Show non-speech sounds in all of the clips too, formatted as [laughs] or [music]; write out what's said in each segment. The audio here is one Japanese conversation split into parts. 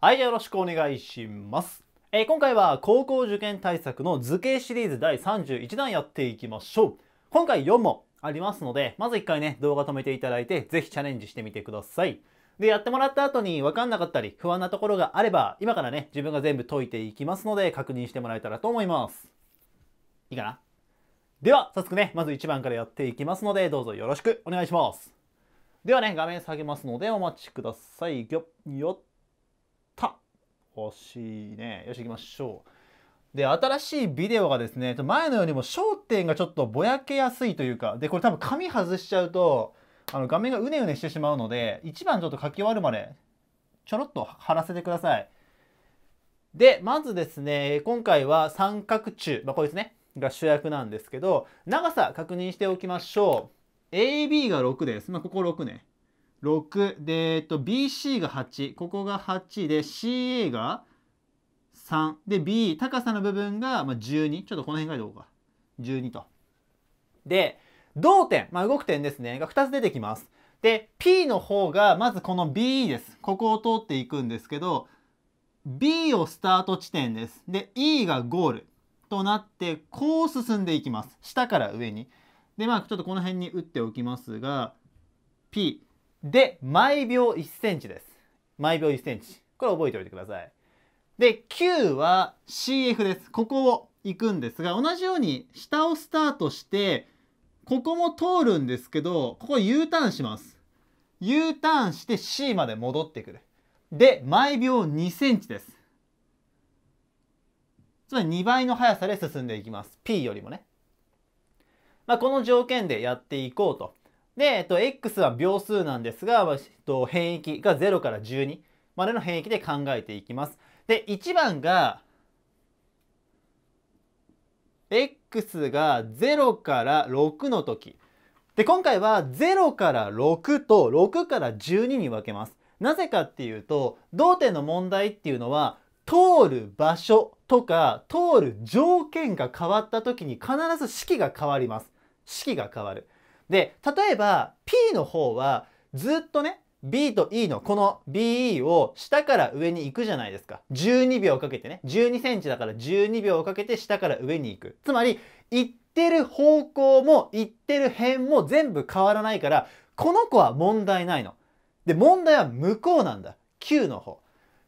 はいよろしくお願いします、えー、今回は高校受験対策の図形シリーズ第31弾やっていきましょう今回4問ありますのでまず1回ね動画止めていただいて是非チャレンジしてみてくださいでやってもらった後に分かんなかったり不安なところがあれば今からね自分が全部解いていきますので確認してもらえたらと思いますいいかなでは早速ねまず1番からやっていきますのでどうぞよろしくお願いしますではね画面下げますのでお待ちくださいよっよっ惜しいね。よし、行きましょう。で、新しいビデオがですね、前のよりも焦点がちょっとぼやけやすいというか、で、これ多分紙外しちゃうと、あの画面がうねうねしてしまうので、1番ちょっと書き終わるまで、ちょろっと貼らせてください。で、まずですね、今回は三角柱、まあ、こいつね、が主役なんですけど、長さ確認しておきましょう。AB が6です。まあ、ここ6ね。6で、えっと、BC が8ここが8で CA が3で B 高さの部分が、まあ、12ちょっとこの辺がらいこうか12と。で動点、まあ、動く点ですねが2つ出てきます。で P の方がまずこの B です。ここを通っていくんですけど B をスタート地点です。で E がゴールとなってこう進んでいきます。下から上に。でまあちょっとこの辺に打っておきますが P で、毎秒1センチです。毎秒1センチ。これ覚えておいてください。で、Q は CF です。ここを行くんですが、同じように下をスタートして、ここも通るんですけど、ここ U ターンします。U ターンして C まで戻ってくる。で、毎秒2センチです。つまり2倍の速さで進んでいきます。P よりもね。まあ、この条件でやっていこうとで、えっと、X は秒数なんですが、えっと、変域が0から12までの変域で考えていきます。で、1番が X が0から6の時。で、今回は0から6と6から12に分けます。なぜかっていうと、同点の問題っていうのは、通る場所とか通る条件が変わった時に必ず式が変わります。式が変わる。で例えば P の方はずっとね B と E のこの BE を下から上に行くじゃないですか。12秒かけてね。12センチだから12秒かけて下から上に行く。つまり、行ってる方向も行ってる辺も全部変わらないから、この子は問題ないの。で、問題は向こうなんだ。Q の方。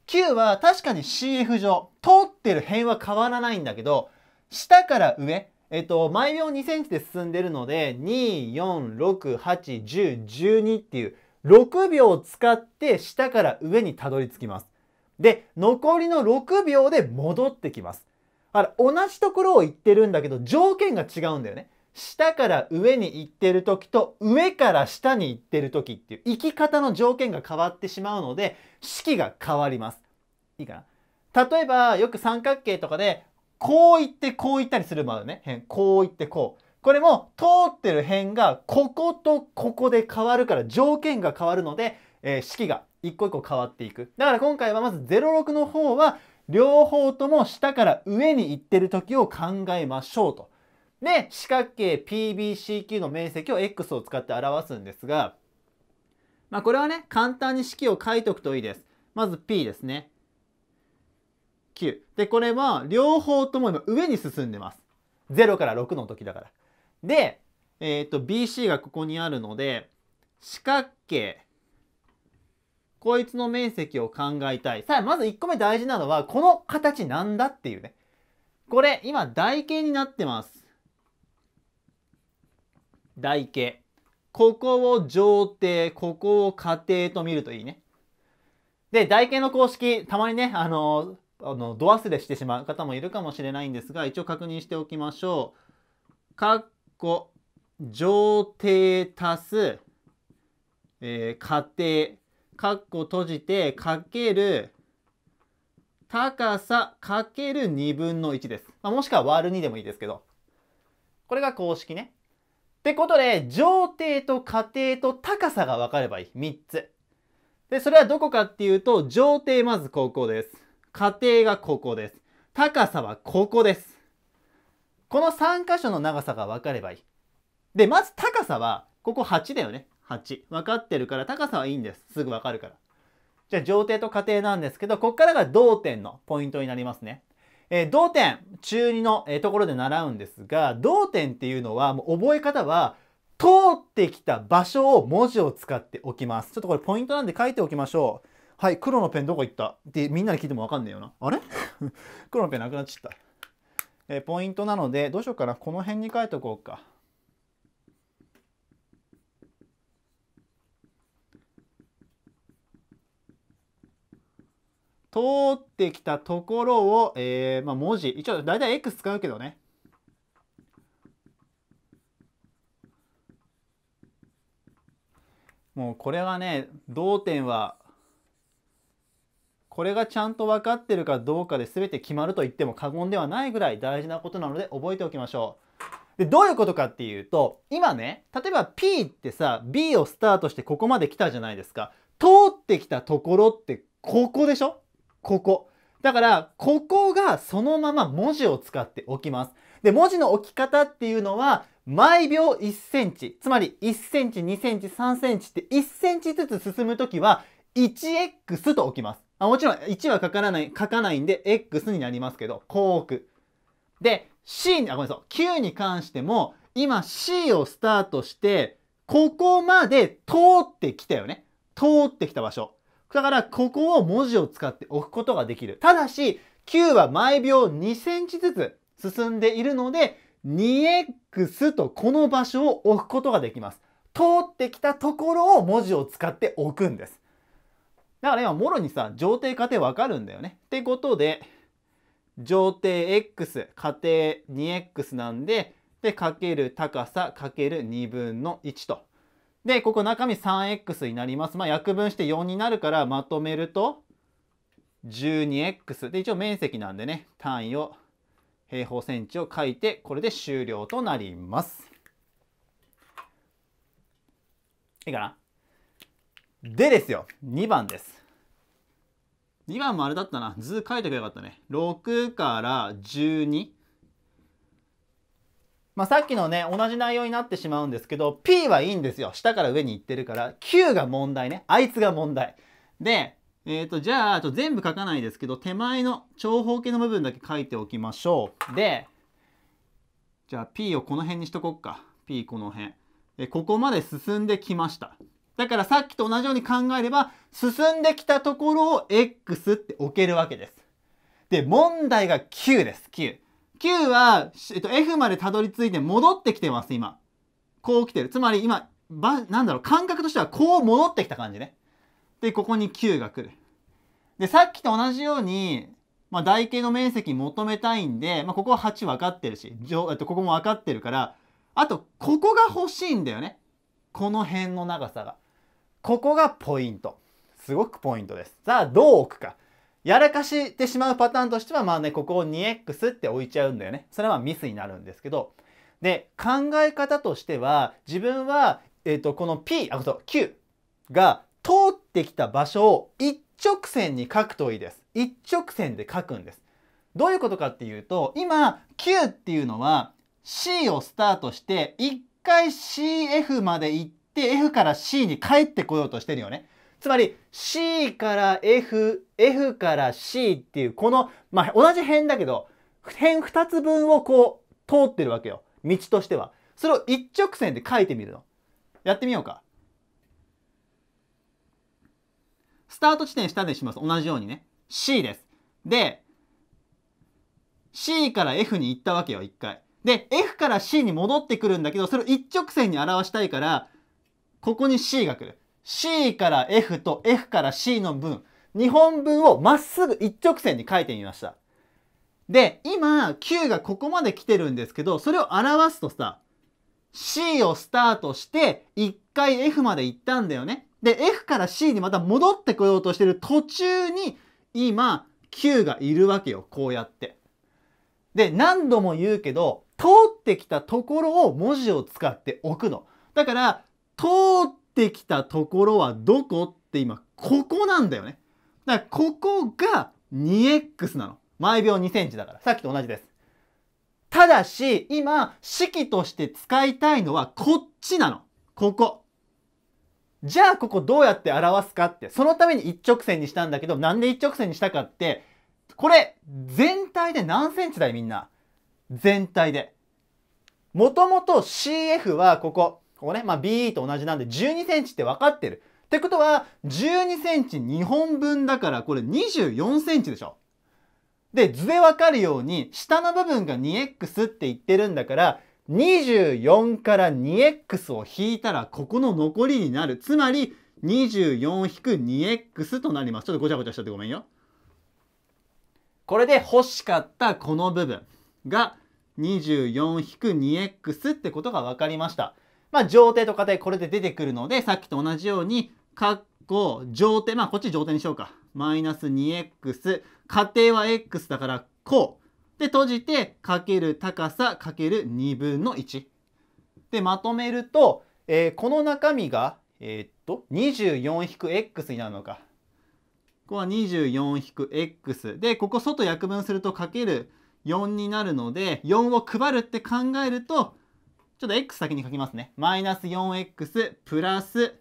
Q は確かに CF 上、通ってる辺は変わらないんだけど、下から上、えっと、毎秒2センチで進んでるので、2、4、6、8、10、12っていう、6秒使って下から上にたどり着きます。で、残りの6秒で戻ってきます。あら、同じところを行ってるんだけど、条件が違うんだよね。下から上に行ってる時と上から下に行ってる時っていう行き方の条件が変わってしまうので式が変わります。いいかな例えばよく三角形とかでこう言ってこう言ったりするまでね。辺。こう言ってこう。これも通ってる辺がこことここで変わるから条件が変わるので、えー、式が一個一個変わっていく。だから今回はまず06の方は両方とも下から上に行ってる時を考えましょうと。で、四角形 PBCQ の面積を X を使って表すんですが、まあこれはね、簡単に式を書いとくといいです。まず P ですね。9。で、これは両方とも今上に進んでます。0から6の時だから。で、えっ、ー、と、BC がここにあるので、四角形。こいつの面積を考えたい。さあ、まず1個目大事なのは、この形なんだっていうね。これ、今、台形になってます。台形。ここを上底、ここを下底と見るといいね。で、台形の公式、たまにね、あのーあの度忘れしてしまう方もいるかもしれないんですが一応確認しておきましょう。かっこ上底足す、えー、仮定かっこ閉じてかける高さかける2分の1です。まあ、もしくは割る2でもいいですけど。これが公式ね。ってことで、上底と下底と高さが分かればいい。3つ。で、それはどこかっていうと、上底まず高校です。家庭がここです。高さはここです。この3箇所の長さが分かればいい。で、まず高さは、ここ8だよね。8。分かってるから、高さはいいんです。すぐ分かるから。じゃあ、上程と仮定なんですけど、ここからが同点のポイントになりますね。えー、同点、中2の、えー、ところで習うんですが、同点っていうのは、もう覚え方は、通ってきた場所を文字を使っておきます。ちょっとこれポイントなんで書いておきましょう。はい、黒のペンどこ行ったってみんなに聞いてもわかんねえよな。あれ [laughs] 黒のペンなくなっちゃった。えー、ポイントなので、どうしようかな。この辺に書いとこうか。通ってきたところを、えー、まあ、文字。一応、だいたい X 使うけどね。もうこれはね、同点はこれがちゃんと分かってるかどうかで全て決まると言っても過言ではないぐらい大事なことなので覚えておきましょう。で、どういうことかっていうと、今ね、例えば P ってさ、B をスタートしてここまで来たじゃないですか。通ってきたところってここでしょここ。だから、ここがそのまま文字を使っておきます。で、文字の置き方っていうのは、毎秒1センチ。つまり1センチ、2センチ、3センチって1センチずつ進むときは、1x と置きます。あもちろん1はかからない、書かないんで X になりますけど、置く。で、C に、あ、ごめんなさい、Q に関しても、今 C をスタートして、ここまで通ってきたよね。通ってきた場所。だから、ここを文字を使って置くことができる。ただし、Q は毎秒2センチずつ進んでいるので、2x とこの場所を置くことができます。通ってきたところを文字を使って置くんです。だから今、もろにさ、上底過程わかるんだよね。ってことで、上底 x 仮定 2x なんで、で、かける高さかける2分の1と。で、ここ中身 3x になります。まあ、約分して4になるからまとめると、12x。で、一応面積なんでね、単位を、平方センチを書いて、これで終了となります。いいかなでですよ、2番です。2番もあれだったな。図書いてくればよかったね。6から12。まあ、さっきのね、同じ内容になってしまうんですけど、P はいいんですよ。下から上に行ってるから。Q が問題ね。あいつが問題。で、えっ、ー、と、じゃあ、ちょ全部書かないですけど、手前の長方形の部分だけ書いておきましょう。で、じゃあ P をこの辺にしとこっか。P この辺。えここまで進んできました。だからさっきと同じように考えれば、進んできたところを X って置けるわけです。で、問題が Q です、Q。Q は、えっと、F までたどり着いて戻ってきてます、今。こう来てる。つまり今、ば、なんだろう、感覚としてはこう戻ってきた感じね。で、ここに Q が来る。で、さっきと同じように、まあ、台形の面積求めたいんで、まあ、ここは8分かってるし、えっと、ここも分かってるから、あと、ここが欲しいんだよね。この辺の長さがここがポイントすごくポイントですさあどう置くかやらかしてしまうパターンとしてはまあねここを 2x って置いちゃうんだよねそれはミスになるんですけどで考え方としては自分は、えーと、この P あそう Q が通ってきた場所を一直線に書くといいです一直線で書くんですどういうことかっていうと今 Q っていうのは C をスタートして1回 CF まで行って F から C に帰ってこようとしてるよね。つまり C から F、F から C っていうこの、まあ、同じ辺だけど、辺2つ分をこう通ってるわけよ。道としては。それを一直線で書いてみるの。やってみようか。スタート地点下でします。同じようにね。C です。で、C から F に行ったわけよ、一回。で、F から C に戻ってくるんだけど、それを一直線に表したいから、ここに C が来る。C から F と F から C の分、2本分をまっすぐ一直線に書いてみました。で、今、Q がここまで来てるんですけど、それを表すとさ、C をスタートして、一回 F まで行ったんだよね。で、F から C にまた戻ってこようとしてる途中に、今、Q がいるわけよ。こうやって。で、何度も言うけど、通ってきたところを文字を使って置くの。だから、通ってきたところはどこって今、ここなんだよね。だから、ここが 2x なの。毎秒2センチだから。さっきと同じです。ただし、今、式として使いたいのはこっちなの。ここ。じゃあ、ここどうやって表すかって、そのために一直線にしたんだけど、なんで一直線にしたかって、これ、全体で何センチだいみんな。全体で。もともと CF はここ、ここね、まあ、BE と同じなんで12センチって分かってる。ってことは、12センチ2本分だから、これ24センチでしょ。で、図で分かるように、下の部分が 2x って言ってるんだから、24から 2x を引いたら、ここの残りになる。つまり、24-2x となります。ちょっとごちゃごちゃしちゃってごめんよ。これで欲しかったこの部分。が 24-2x ってことが分かりました。まあ、上底と下底これで出てくるので、さっきと同じように、括弧上底、まあ、こっち上底にしようか。マイナス 2x、仮定は x だからこう。で、閉じて、かける高さかける2分の1。で、まとめると、えー、この中身が、えー、っと、24-x になるのか。ここは 24-x。で、ここ外約分するとかける4になるので、4を配るって考えると、ちょっと x 先に書きますね。マイナス 4x プラス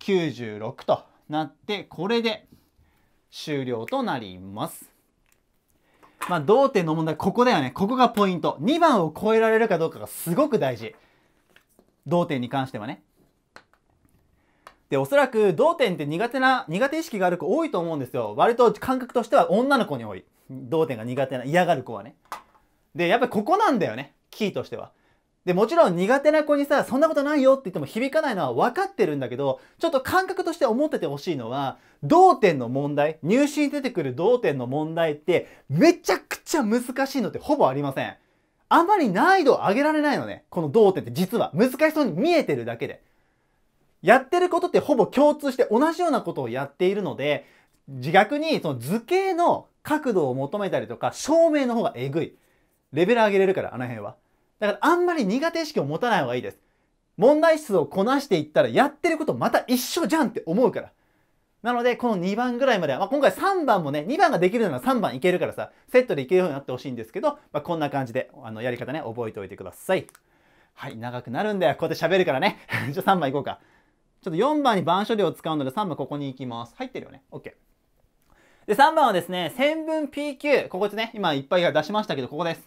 96となって、これで終了となります。まあ、同点の問題、ここだよね。ここがポイント。2番を超えられるかどうかがすごく大事。同点に関してはね。で、おそらく同点って苦手な、苦手意識がある子多いと思うんですよ。割と感覚としては女の子に多い。同点が苦手な、嫌がる子はね。で、やっぱりここなんだよね。キーとしては。で、もちろん苦手な子にさ、そんなことないよって言っても響かないのは分かってるんだけど、ちょっと感覚として思っててほしいのは、同点の問題、入試に出てくる同点の問題って、めちゃくちゃ難しいのってほぼありません。あまり難易度を上げられないのね。この同点って実は。難しそうに見えてるだけで。やってることってほぼ共通して同じようなことをやっているので、自虐にその図形の角度を求めたりとか、照明の方がえぐい。レベル上げれるから、あの辺は。だからあんまり苦手意識を持たない方がいいです。問題質をこなしていったらやってることまた一緒じゃんって思うから。なので、この2番ぐらいまでは、まあ、今回3番もね、2番ができるなら3番いけるからさ、セットでいけるようになってほしいんですけど、まあ、こんな感じで、あの、やり方ね、覚えておいてください。はい、長くなるんだよ。こうやって喋るからね。[laughs] じゃあ3番いこうか。ちょっと4番に板書量を使うので3番ここに行きます。入ってるよね。OK。で、3番はですね、線分 PQ。ここですね。今いっぱい出しましたけど、ここです。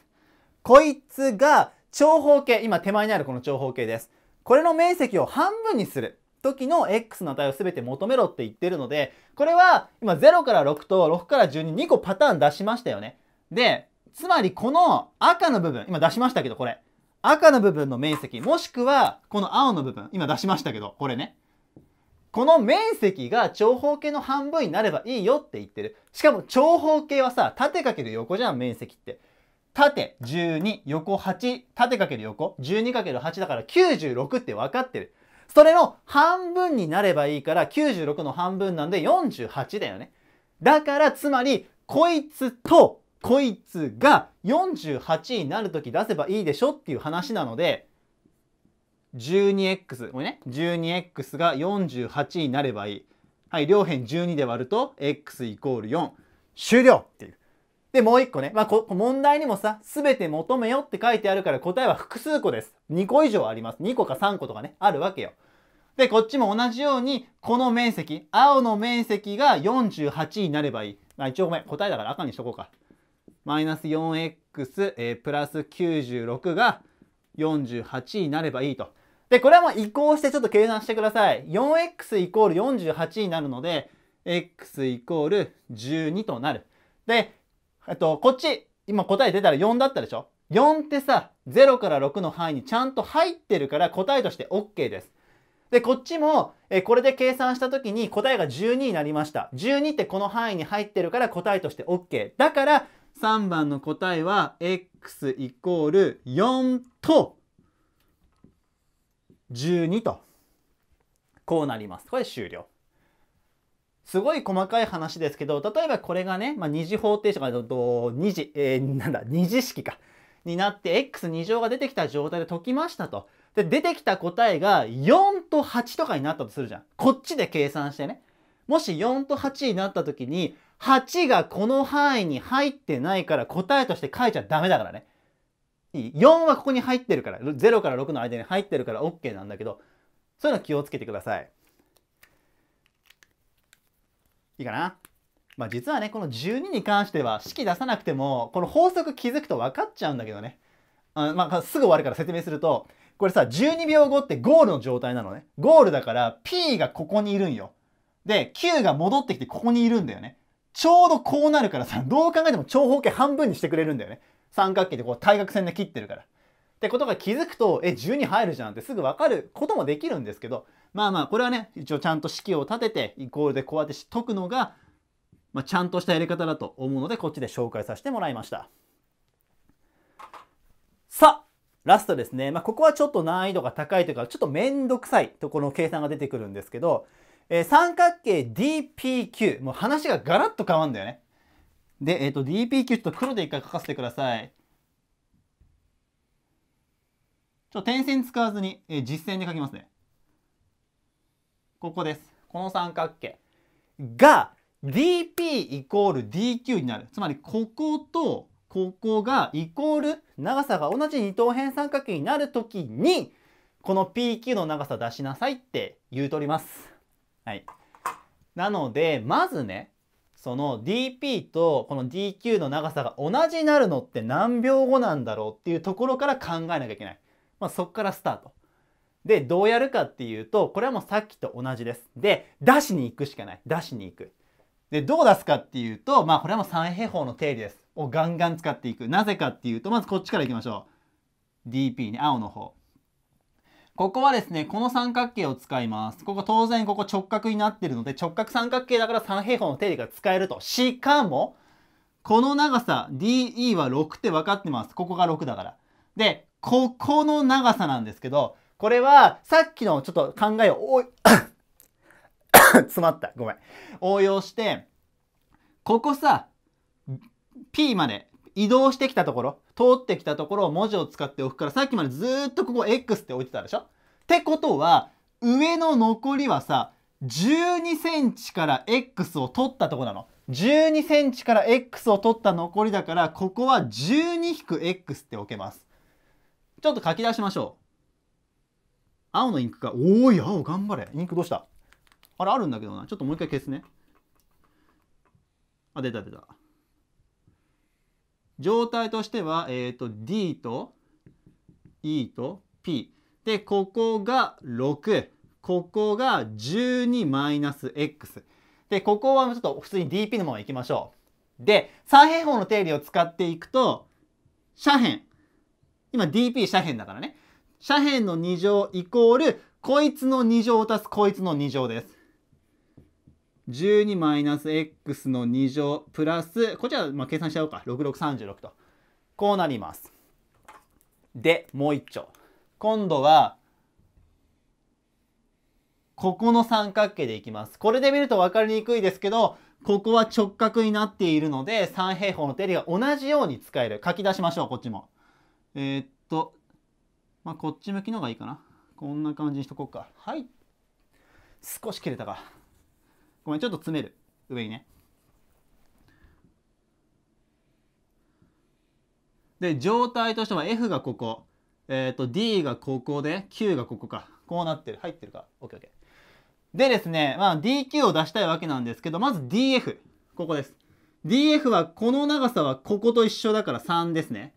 こいつが長方形。今手前にあるこの長方形です。これの面積を半分にする。時の x の値を全て求めろって言ってるので、これは今0から6と6から12、2個パターン出しましたよね。で、つまりこの赤の部分、今出しましたけどこれ。赤の部分の面積、もしくはこの青の部分、今出しましたけど、これね。この面積が長方形の半分になればいいよって言ってる。しかも長方形はさ、縦かける横じゃん、面積って。縦12、横8、縦かける横、12かける8だから96って分かってる。それの半分になればいいから、96の半分なんで48だよね。だから、つまり、こいつと、こいつが48になるとき出せばいいでしょっていう話なので、12x こね 12x が48になればいい。はい、両辺12で割ると x イコール4終了っていう。で、もう一個ね。まあ、こ、問題にもさ、すべて求めよって書いてあるから答えは複数個です。2個以上あります。2個か3個とかね、あるわけよ。で、こっちも同じように、この面積、青の面積が48になればいい。まあ、一応ごめん、答えだから赤にしとこうか。マイナス 4x、えプラス96が48になればいいと。で、これはもう移行してちょっと計算してください。4x イコール48になるので、x イコール12となる。で、えっと、こっち、今答え出たら4だったでしょ ?4 ってさ、0から6の範囲にちゃんと入ってるから答えとして OK です。で、こっちも、えこれで計算した時に答えが12になりました。12ってこの範囲に入ってるから答えとして OK。だから、3番の答えは、x イコール4と12とこうなります。これ終了。すごい細かい話ですけど、例えばこれがね、まあ、二次方程式が、二次、えー、なんだ、二次式か。になって、x2 乗が出てきた状態で解きましたと。で、出てきた答えが4と8とかになったとするじゃん。こっちで計算してね。もし4と8になった時に、8がこの範囲に入ってないから答えとして書いちゃダメだからね。4はここに入ってるから、0から6の間に入ってるから OK なんだけど、そういうの気をつけてください。いいかなまあ実はね、この12に関しては式出さなくても、この法則気づくと分かっちゃうんだけどね。あまあ、すぐ終わるから説明すると、これさ、12秒後ってゴールの状態なのね。ゴールだから P がここにいるんよ。で、Q が戻ってきてここにいるんだよね。ちょうどこうなるからさ、どう考えても長方形半分にしてくれるんだよね。三角形でこう対角線で切ってるから。ってことが気づくと、え、12入るじゃんってすぐ分かることもできるんですけど、まあまあ、これはね、一応ちゃんと式を立てて、イコールでこうやって解くのが、まあ、ちゃんとしたやり方だと思うので、こっちで紹介させてもらいました。さあ、ラストですね。まあ、ここはちょっと難易度が高いというか、ちょっとめんどくさいとこの計算が出てくるんですけど、えー、三角形 DPQ。もう話がガラッと変わるんだよね。で、えっ、ー、と、DP Q. ちょっと黒で一回書かせてください。ちょ、点線使わずに、えー、実線で書きますね。ここです。この三角形が DP イコール DQ になる。つまり、こことここがイコール長さが同じ二等辺三角形になるときに、この PQ の長さ出しなさいって言うとります。はい。なので、まずね、その DP とこの DQ の長さが同じになるのって何秒後なんだろうっていうところから考えなきゃいけない。まあ、そこからスタート。で、どうやるかっていうと、これはもうさっきと同じです。で、出しに行くしかない。出しに行く。で、どう出すかっていうと、まあこれはもう三平方の定理です。をガンガン使っていく。なぜかっていうと、まずこっちから行きましょう。DP に、ね、青の方。ここはですね、この三角形を使います。ここ当然ここ直角になってるので、直角三角形だから三平方の定理が使えると。しかも、この長さ DE は6って分かってます。ここが6だから。で、ここの長さなんですけど、これはさっきのちょっと考えをおい [coughs] 詰まった。ごめん。応用して、ここさ、P まで移動してきたところ、通ってきたところを文字を使っておくから、さっきまでずっとここ X って置いてたでしょってことは、上の残りはさ、12センチから X を取ったとこなの。12センチから X を取った残りだから、ここは 12-X って置けます。ちょっと書き出しましょう。青のインクか。おーい、青頑張れ。インクどうしたあれあるんだけどな。ちょっともう一回消すね。あ、出た出た。状態としては、えーと、と D と E と P でここが6ここが12マイナス X でここはちょっと普通に DP のままいきましょうで三平方の定理を使っていくと斜辺今 DP 斜辺だからね斜辺の2乗イコールこいつの2乗を足すこいつの2乗です12マイナス x の2乗プラス、こちら、まあ、計算しちゃおうか。6636と。こうなります。で、もう一丁。今度は、ここの三角形でいきます。これで見ると分かりにくいですけど、ここは直角になっているので、三平方の定理が同じように使える。書き出しましょう、こっちも。えー、っと、まあ、こっち向きのがいいかな。こんな感じにしとこうか。はい。少し切れたか。ごめん、ちょっと詰める。上にね。で、状態としては F がここ、えっ、ー、と、D がここで、Q がここか。こうなってる。入ってるか。OKOK。でですね、まあ、DQ を出したいわけなんですけど、まず DF。ここです。DF はこの長さはここと一緒だから3ですね。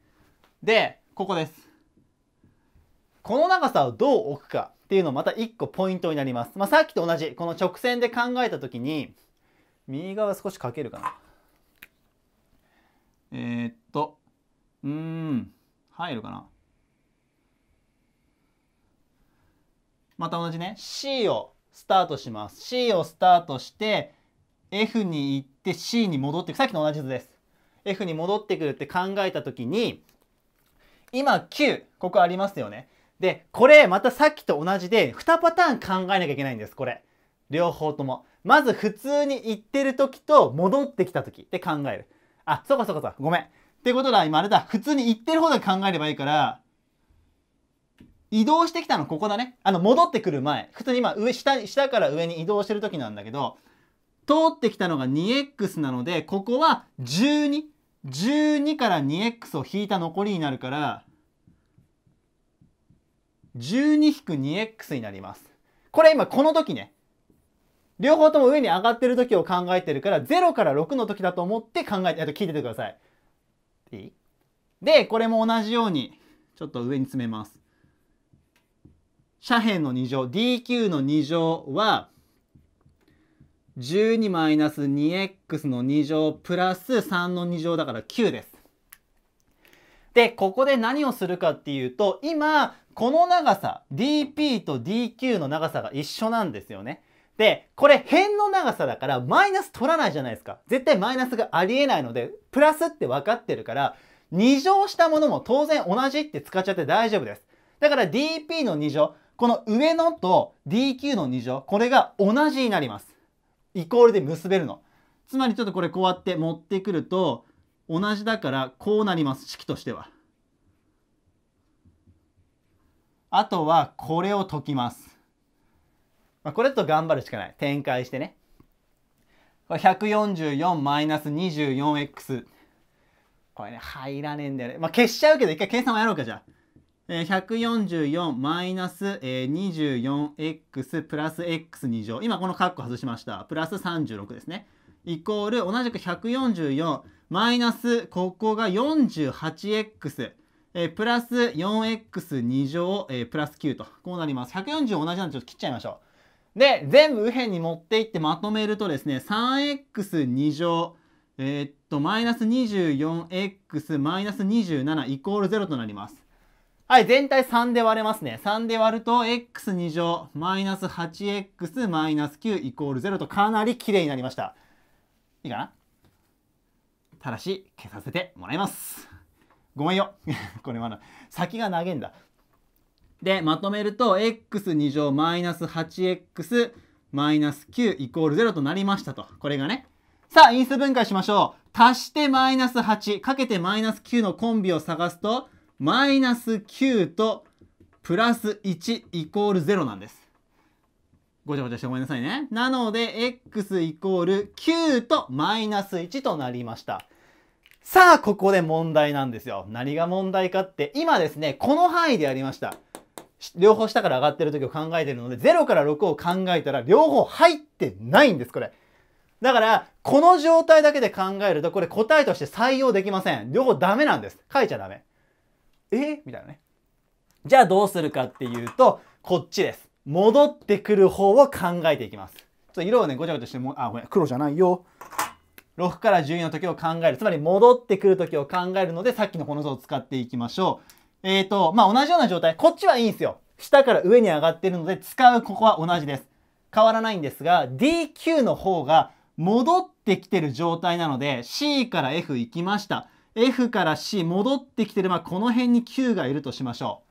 で、ここです。この長さをどう置くか。っていうのまた一個ポイントになります。まあ、さっきと同じ、この直線で考えたときに、右側少しかけるかな。えー、っと、うん、入るかな。また同じね、C をスタートします。C をスタートして、F に行って C に戻ってくさっきと同じ図です。F に戻ってくるって考えたときに、今 Q、ここありますよね。で、これまたさっきと同じで2パターン考えなきゃいけないんです、これ。両方とも。まず普通に行ってる時と戻ってきた時で考える。あ、そうかそうかそうか、ごめん。ってことだ、今あれだ、普通に行ってる方で考えればいいから、移動してきたのここだね。あの、戻ってくる前。普通に今、上、下、下から上に移動してる時なんだけど、通ってきたのが 2x なので、ここは12。12から 2x を引いた残りになるから、12-2x になります。これ今この時ね、両方とも上に上がってる時を考えてるから、0から6の時だと思って考えて、あと聞いててください。いいで、これも同じように、ちょっと上に詰めます。斜辺の2乗、dq の2乗は、12-2x の2乗プラス3の2乗だから9です。で、ここで何をするかっていうと、今、この長さ、dp と dq の長さが一緒なんですよね。で、これ辺の長さだからマイナス取らないじゃないですか。絶対マイナスがありえないので、プラスって分かってるから、2乗したものも当然同じって使っちゃって大丈夫です。だから dp の2乗、この上のと dq の2乗、これが同じになります。イコールで結べるの。つまりちょっとこれこうやって持ってくると、同じだからこうなります式としては。あとはこれを解きます。まあ、これと頑張るしかない。展開してね。144-24x。これね、入らねえんだよね。まあ、消しちゃうけど、一回計算はやろうか、じゃあ。えー、144マイナス 24x プラス x2 乗。今このカッコ外しました。プラス36ですね。イコール同じく144マイナスここが 48x えプラス 4x2 乗、えプラス9とこうなります140同じなんでちょっと切っちゃいましょうで全部右辺に持っていってまとめるとですね 3x2 乗えー、っとマイナス 24x マイナス27イコール0となりますはい全体3で割れますね3で割ると x2 乗マイナス 8x マイナス9イコール0とかなり綺麗になりましたいいかなただし、消させてもらいます。ごめんよ。[laughs] これはな、先が長げんだ。で、まとめると、x2 乗マイナス 8x マイナス9イコール0となりましたと。これがね。さあ、因数分解しましょう。足してマイナス8かけてマイナス9のコンビを探すと、マイナス9とプラス1イコール0なんです。ごちゃごちゃしてごめんなさいね。なので、x イコール9とマイナス1となりました。さあ、ここで問題なんですよ。何が問題かって、今ですね、この範囲でやりました。両方下から上がってる時を考えてるので、0から6を考えたら、両方入ってないんです、これ。だから、この状態だけで考えると、これ答えとして採用できません。両方ダメなんです。書いちゃダメ。えみたいなね。じゃあどうするかっていうと、こっちです。戻ってくる方を考えていきます。ちょっと色をね、ごちゃごちゃしても、あ、ごめん、黒じゃないよ。6から12の時を考える。つまり戻ってくる時を考えるので、さっきのこの図を使っていきましょう。えーと、まあ、同じような状態。こっちはいいんですよ。下から上に上がってるので、使うここは同じです。変わらないんですが、DQ の方が戻ってきてる状態なので、C から F 行きました。F から C 戻ってきてる、まあ、この辺に Q がいるとしましょ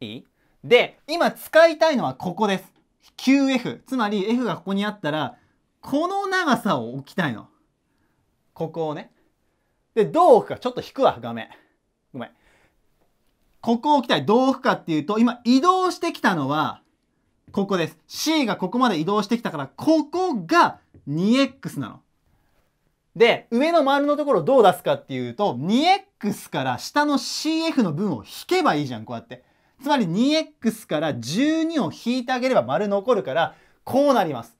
う。いいで、今使いたいのはここです。9F。つまり F がここにあったら、この長さを置きたいの。ここをね。で、どう置くか。ちょっと引くわ、画面。ごめん。ここを置きたい。どう置くかっていうと、今移動してきたのは、ここです。C がここまで移動してきたから、ここが 2x なの。で、上の丸のところどう出すかっていうと、2x から下の CF の分を引けばいいじゃん、こうやって。つまり 2x から12を引いてあげれば丸残るから、こうなります。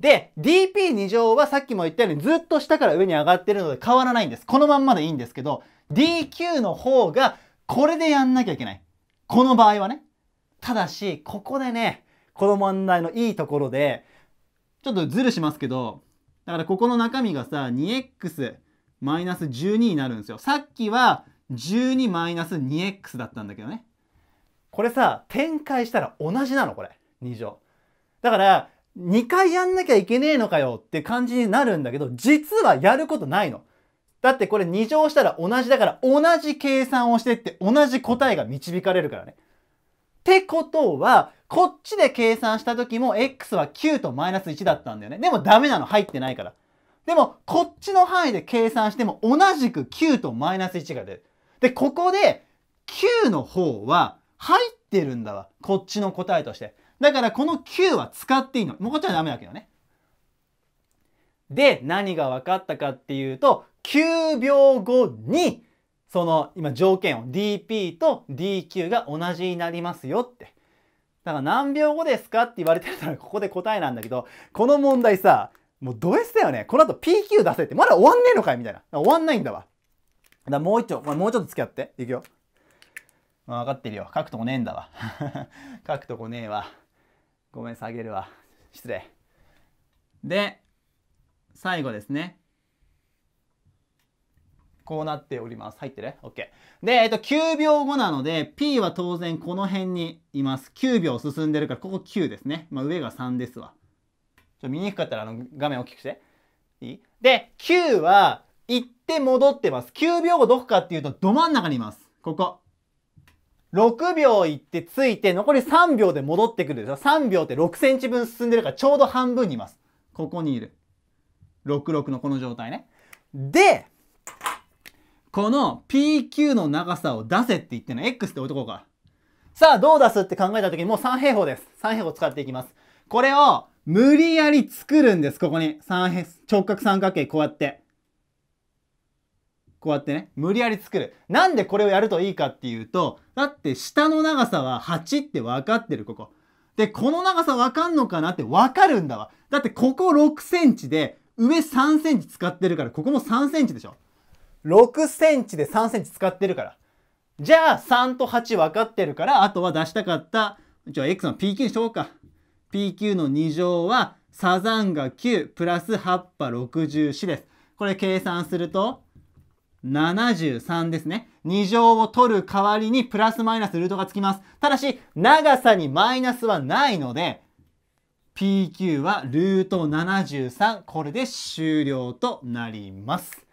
で、dp2 乗はさっきも言ったようにずっと下から上に上がってるので変わらないんです。このまんまでいいんですけど、dq の方がこれでやんなきゃいけない。この場合はね。ただし、ここでね、この問題のいいところで、ちょっとズルしますけど、だからここの中身がさ、2x マイナス12になるんですよ。さっきは12マイナス 2x だったんだけどね。これさ、展開したら同じなの、これ。2乗。だから、2回やんなきゃいけねえのかよって感じになるんだけど、実はやることないの。だってこれ2乗したら同じだから同じ計算をしてって同じ答えが導かれるからね。ってことは、こっちで計算した時も x は9とマイナス1だったんだよね。でもダメなの入ってないから。でも、こっちの範囲で計算しても同じく9とマイナス1が出る。で、ここで9の方は入ってるんだわ。こっちの答えとして。だからこの Q は使っていいの。もうこっちはダメだけどね。で、何が分かったかっていうと、9秒後に、その今条件を DP と DQ が同じになりますよって。だから何秒後ですかって言われてたらここで答えなんだけど、この問題さ、もうド S だよね。この後 PQ 出せって、まだ終わんねえのかいみたいな。終わんないんだわ。だからもう一丁、もうちょっと付き合って。いくよ。まあ、分かってるよ。書くとこねえんだわ。[laughs] 書くとこねえわ。ごめん、下げるわ。失礼。で、最後ですね。こうなっております。入ってる ?OK。で、えっと、9秒後なので、P は当然この辺にいます。9秒進んでるから、ここ9ですね。まあ、上が3ですわ。ちょ見にくかったら、あの、画面大きくして。いいで、9は、行って戻ってます。9秒後どこかっていうと、ど真ん中にいます。ここ。6秒行ってついて、残り3秒で戻ってくるでしょ ?3 秒って6センチ分進んでるからちょうど半分にいます。ここにいる。66のこの状態ね。で、この PQ の長さを出せって言っての。X って置いとこうか。さあ、どう出すって考えた時にもう3平方です。3平方使っていきます。これを無理やり作るんです、ここに。三直角三角形こうやって。こうやってね、無理やり作る。なんでこれをやるといいかっていうと、だって下の長さは8って分かってる、ここ。で、この長さ分かんのかなって分かるんだわ。だってここ6センチで、上3センチ使ってるから、ここも3センチでしょ。6センチで3センチ使ってるから。じゃあ、3と8分かってるから、あとは出したかった、じゃあ x の PQ にしようか。PQ の2乗は、サザンが9プラス8波64です。これ計算すると、73ですね。2乗を取る代わりにプラスマイナスルートがつきます。ただし、長さにマイナスはないので、PQ はルート73。これで終了となります。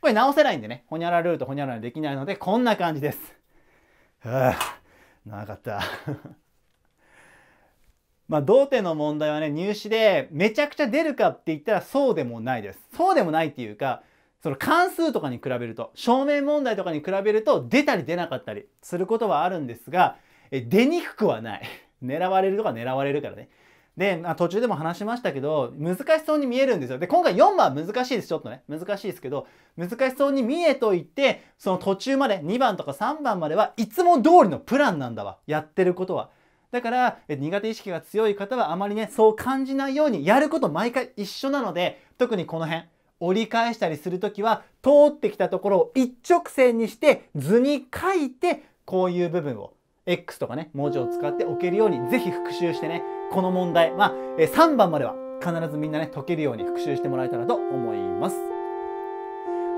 これ直せないんでね、ほにゃらルートほにゃらできないので、こんな感じです。はあ、なかった。[laughs] まあ、同点の問題はね、入試でめちゃくちゃ出るかって言ったらそうでもないです。そうでもないっていうか、その関数とかに比べると証明問題とかに比べると出たり出なかったりすることはあるんですが出にくくはない狙われるとか狙われるからねで、まあ、途中でも話しましたけど難しそうに見えるんですよで今回4番難しいですちょっとね難しいですけど難しそうに見えといてその途中まで2番とか3番まではいつも通りのプランなんだわやってることはだから苦手意識が強い方はあまりねそう感じないようにやること毎回一緒なので特にこの辺折り返したりする時は通ってきたところを一直線にして図に書いてこういう部分を X とかね文字を使って置けるように是非復習してねこの問題まあ3番までは必ずみんなね解けるように復習してもらえたらと思います。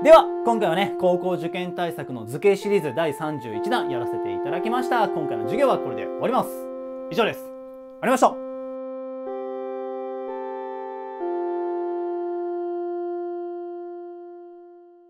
では今回はね高校受験対策の図形シリーズ第31弾やらせていただきました今回の授業はこれで終わります以上ですありがとうございました